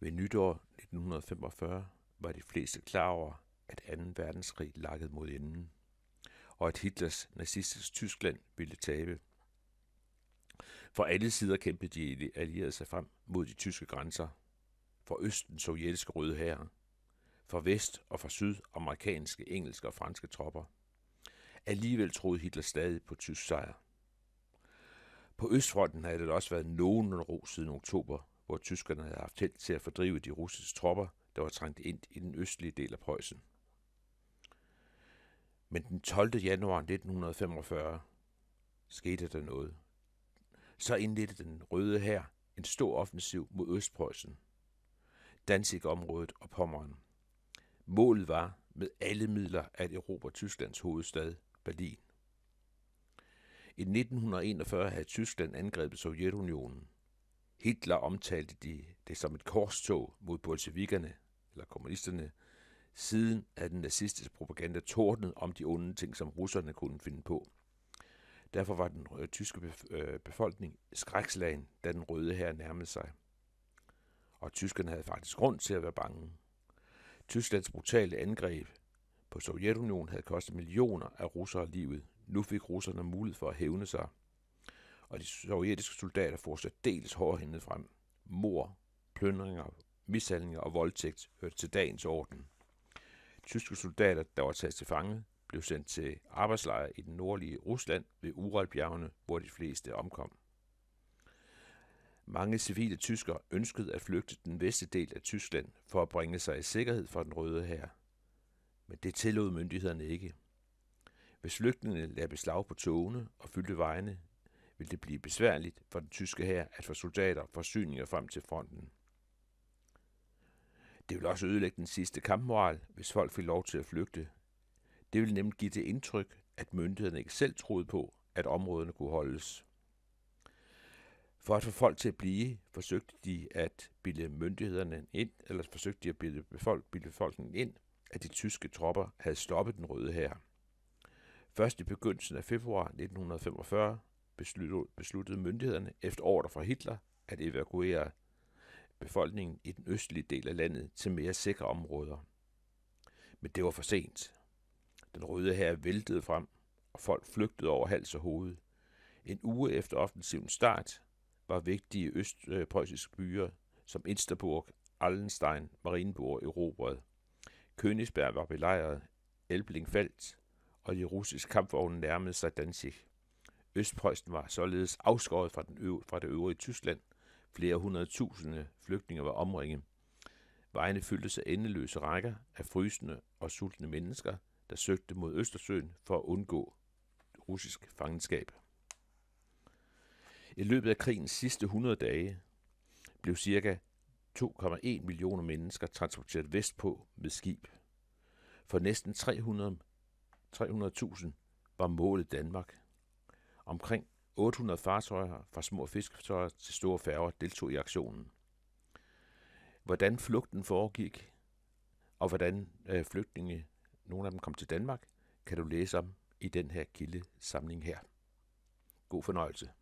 Ved nytår 1945 var de fleste klar over, at 2. verdenskrig lakkede mod enden, og at Hitlers nazistisk Tyskland ville tabe. For alle sider kæmpede de allierede sig frem mod de tyske grænser. Fra østen sovjetiske røde herrer, fra vest og fra syd amerikanske, engelske og franske tropper. Alligevel troede Hitler stadig på tysk sejr. På Østfronten havde det også været nogen ro siden oktober hvor tyskerne havde haft held til at fordrive de russiske tropper, der var trængt ind i den østlige del af Preussen. Men den 12. januar 1945 skete der noget. Så indledte den røde her en stor offensiv mod Østpreussen, Danzig-området og Pommern. Målet var med alle midler at erobre Tysklands hovedstad, Berlin. I 1941 havde Tyskland angrebet Sovjetunionen, Hitler omtalte de det som et korstog mod bolsjevikerne, eller kommunisterne. Siden at den nazistiske propaganda tordnet om de onde ting, som russerne kunne finde på. Derfor var den røde tyske øh, befolkning skrækslagen, da den røde her nærmede sig. Og tyskerne havde faktisk grund til at være bange. Tysklands brutale angreb på Sovjetunionen havde kostet millioner af russere livet. Nu fik russerne mulighed for at hævne sig – og de sovjetiske soldater fortsatte dels hårdhændet frem. Mor, plyndringer, mishandlinger og voldtægt hørte til dagens orden. Tyske soldater, der var taget til fange, blev sendt til arbejdslejre i den nordlige Rusland ved Uralbjergene, hvor de fleste omkom. Mange civile tyskere ønskede at flygte den vestlige del af Tyskland for at bringe sig i sikkerhed for den røde hær. Men det tillod myndighederne ikke. Hvis flygtningene lagde beslag på togene og fyldte vejene, vil det blive besværligt for den tyske her at få soldater og forsyninger frem til fronten. Det vil også ødelægge den sidste kampmoral, hvis folk fik lov til at flygte. Det vil nemlig give det indtryk, at myndighederne ikke selv troede på, at områderne kunne holdes. For at få folk til at blive, forsøgte de at bilde myndighederne ind, eller forsøgte de at bilde, befolk- bilde befolkningen ind, at de tyske tropper havde stoppet den røde her. Først i begyndelsen af februar 1945 besluttede myndighederne efter ordre fra Hitler at evakuere befolkningen i den østlige del af landet til mere sikre områder. Men det var for sent. Den røde her væltede frem, og folk flygtede over hals og hoved. En uge efter offensivens start var vigtige østpreussiske byer som Insterburg, Allenstein, Marienburg erobret. Königsberg var belejret, Elbling faldt, og de russiske kampvogne nærmede sig Danzig. Østpreussen var således afskåret fra, den øv- fra det øvrige Tyskland. Flere hundredtusinde flygtninge var omringet. Vejene fyldte sig endeløse rækker af frysende og sultne mennesker, der søgte mod Østersøen for at undgå russisk fangenskab. I løbet af krigens sidste 100 dage blev ca. 2,1 millioner mennesker transporteret vestpå med skib. For næsten 300 300.000 var målet Danmark. Omkring 800 fartøjer fra små fiskefartøjer til store færger deltog i aktionen. Hvordan flugten foregik, og hvordan øh, flygtninge, nogle af dem kom til Danmark, kan du læse om i den her kildesamling her. God fornøjelse.